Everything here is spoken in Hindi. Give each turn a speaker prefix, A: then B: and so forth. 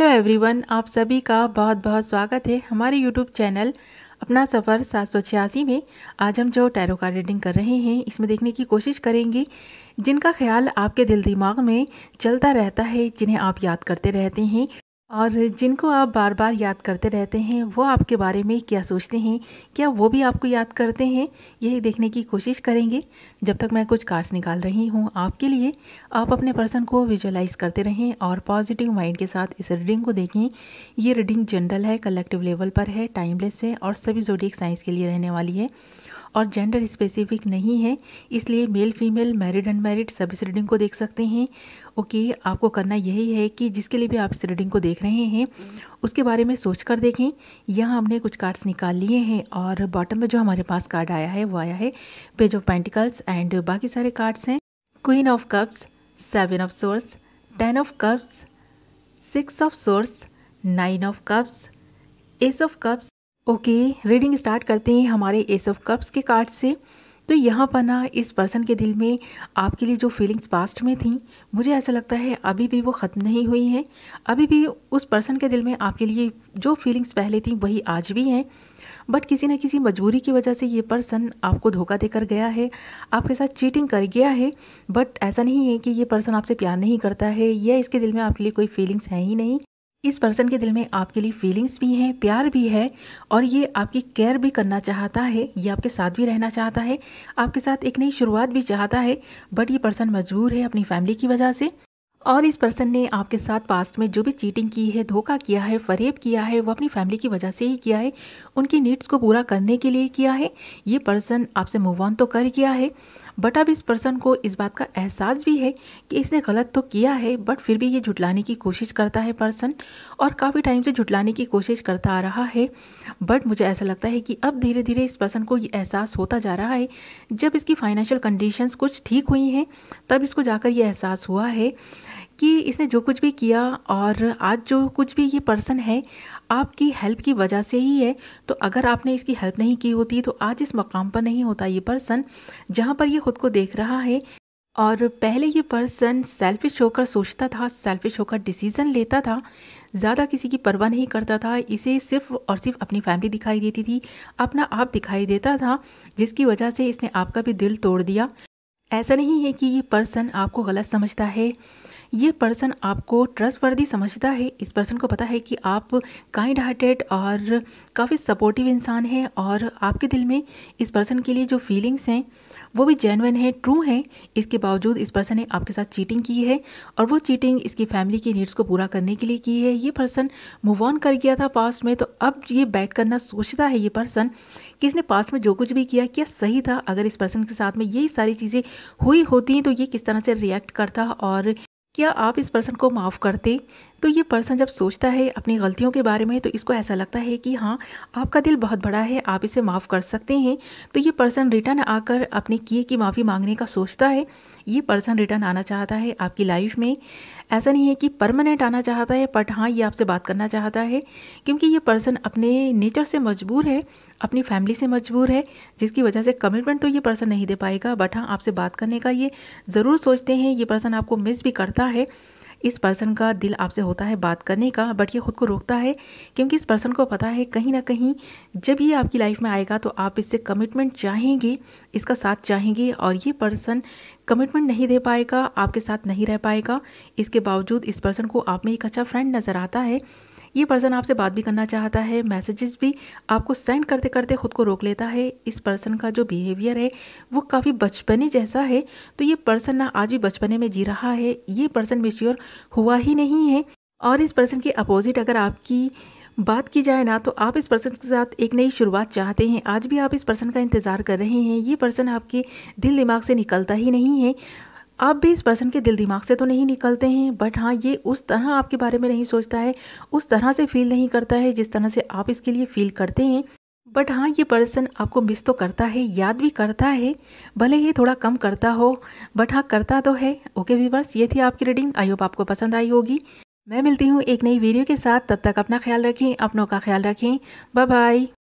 A: हेलो एवरीवन आप सभी का बहुत बहुत स्वागत है हमारे यूट्यूब चैनल अपना सफ़र सात में आज हम जो टैरो का रीडिंग कर रहे हैं इसमें देखने की कोशिश करेंगे जिनका ख्याल आपके दिल दिमाग में चलता रहता है जिन्हें आप याद करते रहते हैं और जिनको आप बार बार याद करते रहते हैं वो आपके बारे में क्या सोचते हैं क्या वो भी आपको याद करते हैं यही देखने की कोशिश करेंगे जब तक मैं कुछ कार्ड्स निकाल रही हूँ आपके लिए आप अपने पर्सन को विजुअलाइज करते रहें और पॉजिटिव माइंड के साथ इस रीडिंग को देखें ये रीडिंग जनरल है कलेक्टिव लेवल पर है टाइमलेस है और सभी जोडिक साइंस के लिए रहने वाली है और जेंडर स्पेसिफिक नहीं है इसलिए मेल फीमेल मैरिड अनमैरिड सब इस रीडिंग को देख सकते हैं ओके okay, आपको करना यही है कि जिसके लिए भी आप इस रीडिंग को देख रहे हैं उसके बारे में सोच कर देखें यहाँ हमने कुछ कार्ड्स निकाल लिए हैं और बॉटम में जो हमारे पास कार्ड आया है वो आया है पेज ऑफ पेंटिकल्स एंड बाकी सारे कार्ड्स हैं queen of cups seven of swords ten of cups six of swords nine of cups ace of cups okay reading start करते हैं हमारे एस ऑफ कप्स के कार्ड से तो यहाँ पर ना इस पर्सन के दिल में आपके लिए जो फीलिंग्स पास्ट में थी मुझे ऐसा लगता है अभी भी वो ख़त्म नहीं हुई हैं अभी भी उस पर्सन के दिल में आपके लिए जो फीलिंग्स पहले थी वही आज भी हैं बट किसी ना किसी मजबूरी की वजह से ये पर्सन आपको धोखा देकर गया है आपके साथ चीटिंग कर गया है बट ऐसा नहीं है कि ये पर्सन आपसे प्यार नहीं करता है या इसके दिल में आपके लिए कोई फीलिंग्स हैं ही नहीं इस पर्सन के दिल में आपके लिए फीलिंग्स भी हैं प्यार भी है और ये आपकी केयर भी करना चाहता है ये आपके साथ भी रहना चाहता है आपके साथ एक नई शुरुआत भी चाहता है बट ये पर्सन मजबूर है अपनी फैमिली की वजह से और इस पर्सन ने आपके साथ पास्ट में जो भी चीटिंग की है धोखा किया है फरेब किया है वो अपनी फैमिली की वजह से ही किया है उनकी नीड्स को पूरा करने के लिए किया है ये पर्सन आपसे मूव ऑन तो कर गया है बट अब इस पर्सन को इस बात का एहसास भी है कि इसने गलत तो किया है बट फिर भी ये झुटलाने की कोशिश करता है पर्सन और काफ़ी टाइम से झुटलाने की कोशिश करता आ रहा है बट मुझे ऐसा लगता है कि अब धीरे धीरे इस पर्सन को ये एहसास होता जा रहा है जब इसकी फाइनेंशियल कंडीशंस कुछ ठीक हुई हैं तब इसको जाकर यह एहसास हुआ है कि इसने जो कुछ भी किया और आज जो कुछ भी ये पर्सन है आपकी हेल्प की वजह से ही है तो अगर आपने इसकी हेल्प नहीं की होती तो आज इस मकाम पर नहीं होता ये पर्सन जहाँ पर ये ख़ुद को देख रहा है और पहले ये पर्सन सेल्फिश होकर सोचता था सेल्फिश होकर डिसीज़न लेता था ज़्यादा किसी की परवाह नहीं करता था इसे सिर्फ और सिर्फ अपनी फैमिली दिखाई देती थी अपना आप दिखाई देता था जिसकी वजह से इसने आपका भी दिल तोड़ दिया ऐसा नहीं है कि ये पर्सन आपको गलत समझता है ये पर्सन आपको ट्रस्टवर्दी समझता है इस पर्सन को पता है कि आप काइंड हार्टेड और काफ़ी सपोर्टिव इंसान हैं और आपके दिल में इस पर्सन के लिए जो फीलिंग्स हैं वो भी जेनवन है ट्रू हैं इसके बावजूद इस पर्सन ने आपके साथ चीटिंग की है और वो चीटिंग इसकी फैमिली की नीड्स को पूरा करने के लिए की है ये पर्सन मूव ऑन कर गया था पास्ट में तो अब ये बैठ करना सोचता है ये पर्सन कि इसने पास्ट में जो कुछ भी किया क्या सही था अगर इस पर्सन के साथ में यही सारी चीज़ें हुई होती तो ये किस तरह से रिएक्ट करता और क्या आप इस पर्सन को माफ़ करते तो ये पर्सन जब सोचता है अपनी गलतियों के बारे में तो इसको ऐसा लगता है कि हाँ आपका दिल बहुत बड़ा है आप इसे माफ़ कर सकते हैं तो ये पर्सन रिटर्न आकर अपने किए की माफ़ी मांगने का सोचता है ये पर्सन रिटर्न आना चाहता है आपकी लाइफ में ऐसा नहीं है कि परमानेंट आना चाहता है बट हाँ ये आपसे बात करना चाहता है क्योंकि ये पर्सन अपने नेचर से मजबूर है अपनी फैमिली से मजबूर है जिसकी वजह से कमिटमेंट तो ये पर्सन नहीं दे पाएगा बट हाँ आपसे बात करने का ये ज़रूर सोचते हैं ये पर्सन आपको मिस भी करता है इस पर्सन का दिल आपसे होता है बात करने का बट ये ख़ुद को रोकता है क्योंकि इस पर्सन को पता है कहीं ना कहीं जब ये आपकी लाइफ में आएगा तो आप इससे कमिटमेंट चाहेंगे इसका साथ चाहेंगे और ये पर्सन कमिटमेंट नहीं दे पाएगा आपके साथ नहीं रह पाएगा इसके बावजूद इस पर्सन को आप में एक अच्छा फ्रेंड नज़र आता है ये पर्सन आपसे बात भी करना चाहता है मैसेजेस भी आपको सेंड करते करते ख़ुद को रोक लेता है इस पर्सन का जो बिहेवियर है वो काफ़ी बचपने जैसा है तो ये पर्सन ना आज भी बचपने में जी रहा है ये पर्सन मेच्योर हुआ ही नहीं है और इस पर्सन के अपोजिट अगर आपकी बात की जाए ना तो आप इस पर्सन के साथ एक नई शुरुआत चाहते हैं आज भी आप इस पर्सन का इंतज़ार कर रहे हैं ये पर्सन आपके दिल दिमाग से निकलता ही नहीं है आप भी इस पर्सन के दिल दिमाग से तो नहीं निकलते हैं बट हाँ ये उस तरह आपके बारे में नहीं सोचता है उस तरह से फील नहीं करता है जिस तरह से आप इसके लिए फील करते हैं बट हाँ ये पर्सन आपको मिस तो करता है याद भी करता है भले ही थोड़ा कम करता हो बट हाँ करता तो है ओके व्यूवर्स ये थी आपकी रीडिंग आई होप आपको पसंद आई होगी मैं मिलती हूँ एक नई वीडियो के साथ तब तक अपना ख्याल रखें अपनों का ख्याल रखें बाय बाय